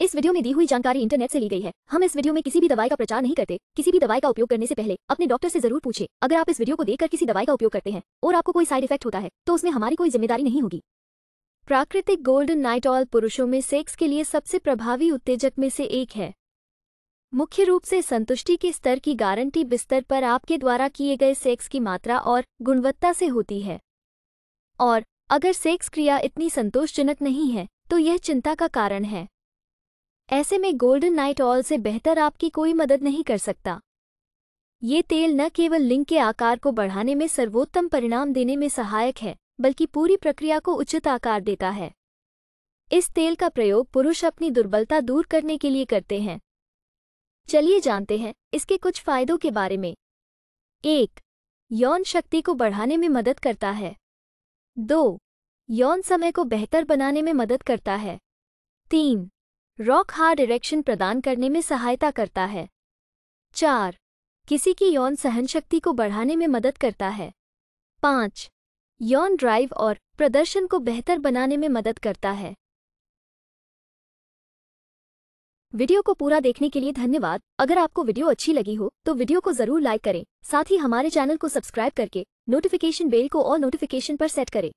इस वीडियो में दी हुई जानकारी इंटरनेट से ली गई है हम इस वीडियो में किसी भी दवाई का प्रचार नहीं करते किसी भी दवाई का उपयोग करने से पहले अपने डॉक्टर से जरूर पूछे अगर आप इस वीडियो को देखकर किसी दवाई का उपयोग करते हैं और आपको कोई साइड इफेक्ट होता है तो उसमें हमारी कोई जिम्मेदारी नहीं होगी प्राकृतिक गोल्डन नाइट ऑयल पुरुषों में सेक्स के लिए सबसे प्रभावी उत्तेजक में से एक है मुख्य रूप से संतुष्टि के स्तर की गारंटी बिस्तर पर आपके द्वारा किए गए सेक्स की मात्रा और गुणवत्ता से होती है और अगर सेक्स क्रिया इतनी संतोषजनक नहीं है तो यह चिंता का कारण है ऐसे में गोल्डन नाइट ऑल से बेहतर आपकी कोई मदद नहीं कर सकता ये तेल न केवल लिंग के आकार को बढ़ाने में सर्वोत्तम परिणाम देने में सहायक है बल्कि पूरी प्रक्रिया को उचित आकार देता है इस तेल का प्रयोग पुरुष अपनी दुर्बलता दूर करने के लिए करते हैं चलिए जानते हैं इसके कुछ फायदों के बारे में एक यौन शक्ति को बढ़ाने में मदद करता है दो यौन समय को बेहतर बनाने में मदद करता है तीन रॉक हार्ड इरेक्शन प्रदान करने में सहायता करता है चार किसी की यौन सहन शक्ति को बढ़ाने में मदद करता है पाँच यौन ड्राइव और प्रदर्शन को बेहतर बनाने में मदद करता है वीडियो को पूरा देखने के लिए धन्यवाद अगर आपको वीडियो अच्छी लगी हो तो वीडियो को जरूर लाइक करें साथ ही हमारे चैनल को सब्सक्राइब करके नोटिफिकेशन बेल को और नोटिफिकेशन पर सेट करें